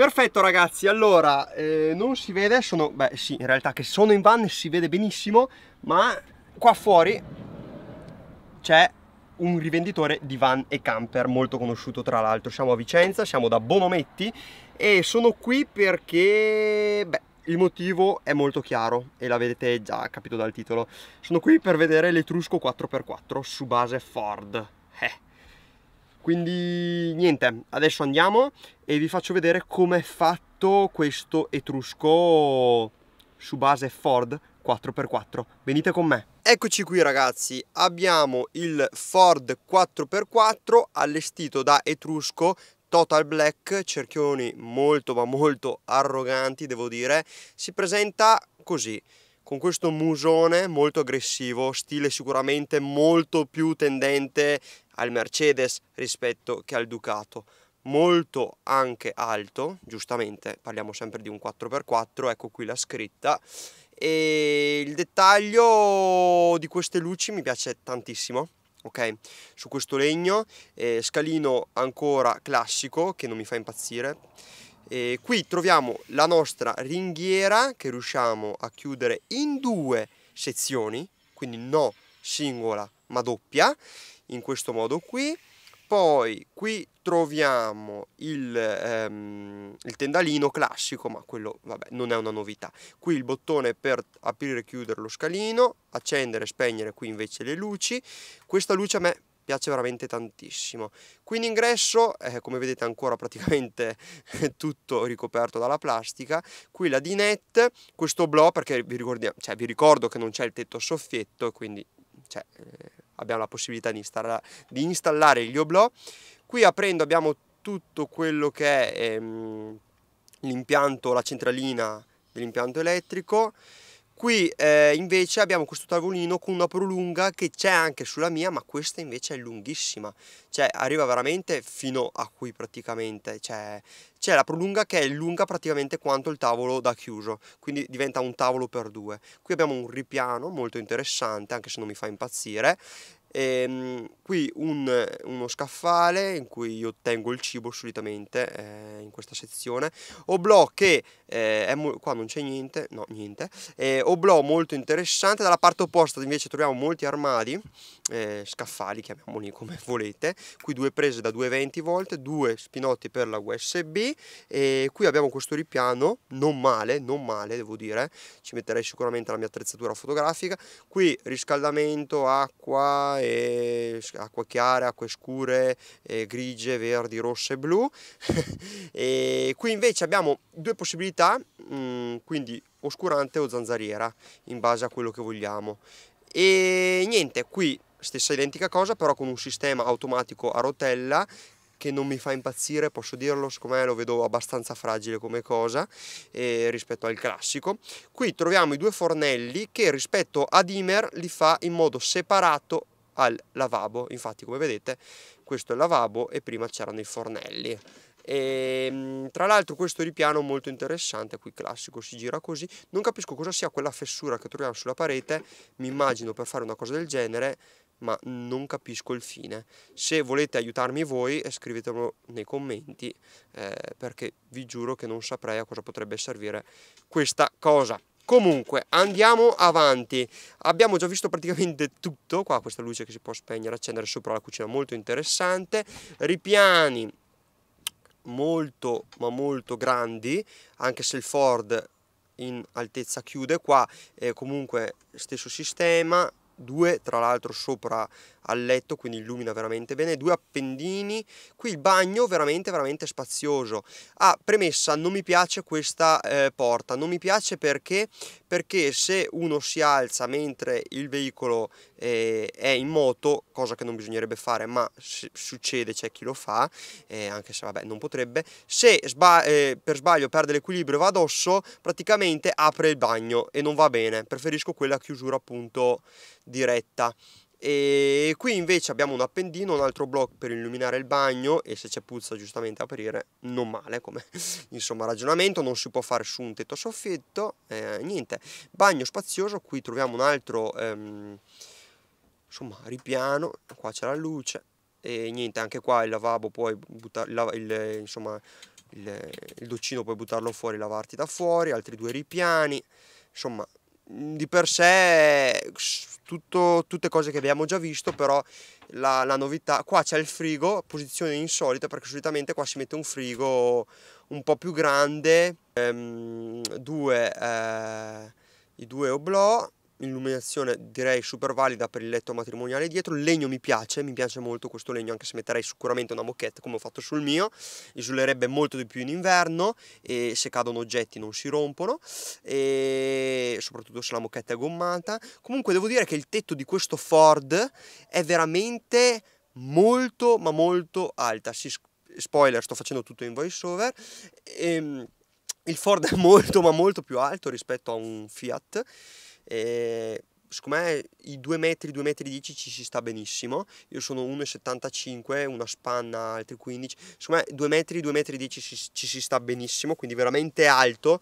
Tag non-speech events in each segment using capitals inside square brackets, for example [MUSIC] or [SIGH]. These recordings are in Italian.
Perfetto ragazzi, allora eh, non si vede, sono, beh sì, in realtà che sono in van si vede benissimo, ma qua fuori c'è un rivenditore di van e camper molto conosciuto tra l'altro. Siamo a Vicenza, siamo da Bonometti e sono qui perché beh, il motivo è molto chiaro e l'avete già capito dal titolo. Sono qui per vedere l'Etrusco 4x4 su base Ford. Eh quindi niente adesso andiamo e vi faccio vedere come è fatto questo etrusco su base Ford 4x4 venite con me Eccoci qui ragazzi, abbiamo il Ford 4x4 allestito da Etrusco Total Black, cerchioni molto ma molto arroganti devo dire, si presenta così con questo musone molto aggressivo, stile sicuramente molto più tendente al Mercedes rispetto che al Ducato molto anche alto, giustamente parliamo sempre di un 4x4, ecco qui la scritta e il dettaglio di queste luci mi piace tantissimo. Ok, su questo legno, eh, scalino ancora classico che non mi fa impazzire, e qui troviamo la nostra ringhiera che riusciamo a chiudere in due sezioni, quindi no singola ma doppia, in questo modo qui. Poi qui troviamo il, ehm, il tendalino classico, ma quello vabbè, non è una novità. Qui il bottone per aprire e chiudere lo scalino, accendere e spegnere qui invece le luci. Questa luce a me piace veramente tantissimo. Qui in ingresso, eh, come vedete ancora praticamente [LAUGHS] tutto ricoperto dalla plastica, qui la dinette, questo blò, perché vi, cioè, vi ricordo che non c'è il tetto a soffietto, quindi cioè, eh, abbiamo la possibilità di, installa di installare gli oblò. Qui aprendo abbiamo tutto quello che è ehm, l'impianto, la centralina dell'impianto elettrico, Qui eh, invece abbiamo questo tavolino con una prolunga che c'è anche sulla mia, ma questa invece è lunghissima, cioè arriva veramente fino a qui praticamente, cioè, c'è la prolunga che è lunga praticamente quanto il tavolo da chiuso, quindi diventa un tavolo per due. Qui abbiamo un ripiano molto interessante, anche se non mi fa impazzire, e, ehm, qui un, uno scaffale in cui io tengo il cibo solitamente eh, in questa sezione. Oblò che eh, mo- qua non c'è niente, no niente. Eh, oblò molto interessante. Dalla parte opposta invece troviamo molti armadi, eh, scaffali chiamiamoli come [LAUGHS] volete. Qui due prese da 220 volt, due spinotti per la USB. E qui abbiamo questo ripiano, non male, non male devo dire. Ci metterei sicuramente la mia attrezzatura fotografica. Qui riscaldamento, acqua e acqua chiare, acque scure, eh, grigie, verdi, rosse, blu. [LAUGHS] e qui invece abbiamo due possibilità, mh, mm, quindi oscurante o zanzariera, in base a quello che vogliamo. E niente, qui stessa identica cosa, però con un sistema automatico a rotella che non mi fa impazzire, posso dirlo, secondo me lo vedo abbastanza fragile come cosa eh, rispetto al classico. Qui troviamo i due fornelli che rispetto ad Imer li fa in modo separato al lavabo, infatti come vedete questo è il lavabo e prima c'erano i fornelli. E, ehm, tra l'altro questo ripiano molto interessante, qui classico, si gira così, non capisco cosa sia quella fessura che troviamo sulla parete, mi immagino per fare una cosa del genere, ma non capisco il fine. Se volete aiutarmi voi scrivetelo nei commenti eh, perché vi giuro che non saprei a cosa potrebbe servire questa cosa. Comunque, andiamo avanti. Abbiamo già visto praticamente [LAUGHS] tutto. Qua questa luce che si può spegnere, accendere sopra la cucina, molto interessante. Ripiani molto ma molto grandi, anche se il Ford in altezza chiude qua, eh, comunque stesso sistema, due tra l'altro sopra al letto, quindi illumina veramente bene, due appendini, qui il bagno veramente veramente spazioso. Ah, premessa, non mi piace questa eh, porta, non mi piace perché perché se uno si alza mentre il veicolo eh, è in moto, cosa che non bisognerebbe fare ma succede, c'è chi lo fa, eh, anche se vabbè non potrebbe, se sba eh, per sbaglio perde l'equilibrio e va addosso, praticamente apre il bagno e non va bene, preferisco quella chiusura appunto diretta e qui invece abbiamo un appendino, un altro blocco per illuminare il bagno e se c'è puzza giustamente aprire non male come [LAUGHS] insomma ragionamento, non si può fare su un tetto soffitto, eh, niente, bagno spazioso, qui troviamo un altro ehm, insomma ripiano, qua c'è la luce e niente anche qua il lavabo puoi buttare il, insomma, il, il doccino puoi buttarlo fuori, lavarti da fuori, altri due ripiani, insomma Mhmm, di per sé tutto, tutte cose che abbiamo già visto, però la, la novità, qua c'è il frigo, posizione insolita perché solitamente qua si mette un frigo un po' più grande, ehm, due, eh, i due oblò illuminazione direi super valida per il letto matrimoniale dietro, il legno mi piace, mi piace molto questo legno anche se metterei sicuramente una moquette come ho fatto sul mio, isolerebbe molto di più in inverno e se cadono oggetti non si rompono e soprattutto se la moquette è gommata, comunque devo dire che il tetto di questo Ford è veramente molto ma molto alta, si, spoiler sto facendo tutto in voice over. E, ehm, il Ford è [LAUGHS] molto ma molto più alto rispetto a un Fiat e ehm, secondo me i 2 metri, 2 metri 10 ci si sta benissimo. Io sono 1,75, una spanna altri 15. Secondo me 2 metri, 2 metri 10 ci, ci si sta benissimo, quindi veramente alto.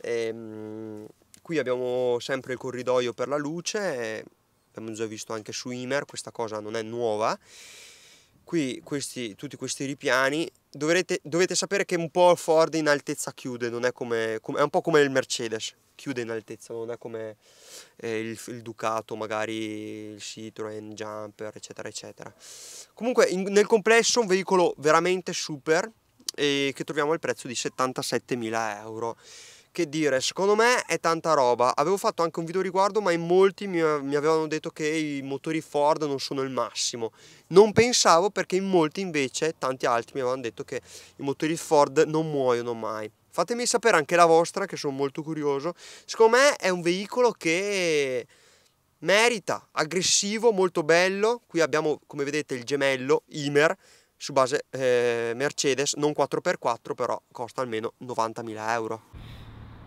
E, ehm, qui abbiamo sempre il corridoio per la luce, abbiamo già visto anche su Imer, questa cosa non è nuova. Qui questi, tutti questi ripiani, dovrete, dovete sapere che un po' Ford in altezza chiude, non è, come, è un po' come il Mercedes, chiude in altezza, non è come eh, il, il, Ducato, magari il Citroen, Jumper, eccetera, eccetera. Comunque in, nel complesso un veicolo veramente super e che troviamo al prezzo di 77.000 euro. Che dire, secondo me è tanta roba. Avevo fatto anche un video riguardo, ma in molti mi, mi avevano detto che i motori Ford non sono il massimo. Non pensavo perché in molti invece, tanti altri mi avevano detto che i motori Ford non muoiono mai. Fatemi sapere anche la vostra, che sono molto curioso. Secondo me è un veicolo che merita, aggressivo, molto bello. Qui abbiamo, come vedete, il gemello Imer su base eh, Mercedes, non 4x4, però costa almeno 90.000 euro.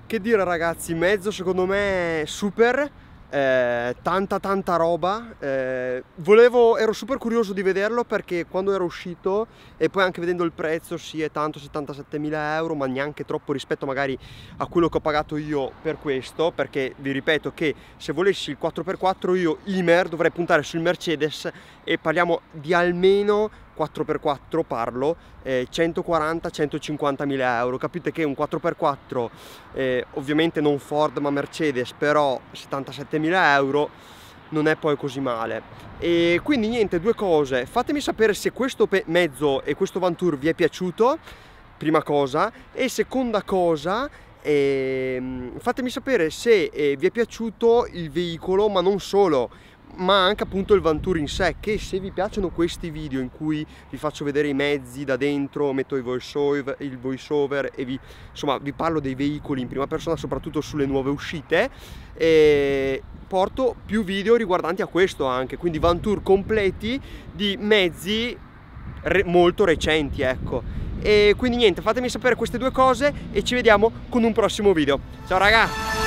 Che dire ragazzi, mezzo secondo me super eh, tanta tanta roba eh, volevo ero super curioso di vederlo perché quando era uscito e poi anche vedendo il prezzo sì è tanto 77 mila euro ma neanche troppo rispetto magari a quello che ho pagato io per questo perché vi ripeto che se volessi il 4x4 io Imer dovrei puntare sul Mercedes e parliamo di almeno 4x4 parlo, eh, 140-150 euro. Capite che un 4x4, eh, ovviamente non Ford ma Mercedes, però 77 euro non è poi così male. E quindi niente, due cose. Fatemi sapere se questo mezzo e questo Vantour vi è piaciuto, prima cosa, e seconda cosa, ehm, fatemi sapere se eh, vi è piaciuto il veicolo, ma non solo ma anche appunto il Vantour in sé che se vi piacciono questi video in cui vi faccio vedere i mezzi da dentro metto il voiceover, il voice over e vi, insomma, vi parlo dei veicoli in prima persona soprattutto sulle nuove uscite e porto più video riguardanti a questo anche quindi Vantour completi di mezzi re molto recenti ecco e quindi niente fatemi sapere queste due cose e ci vediamo con un prossimo video ciao ragazzi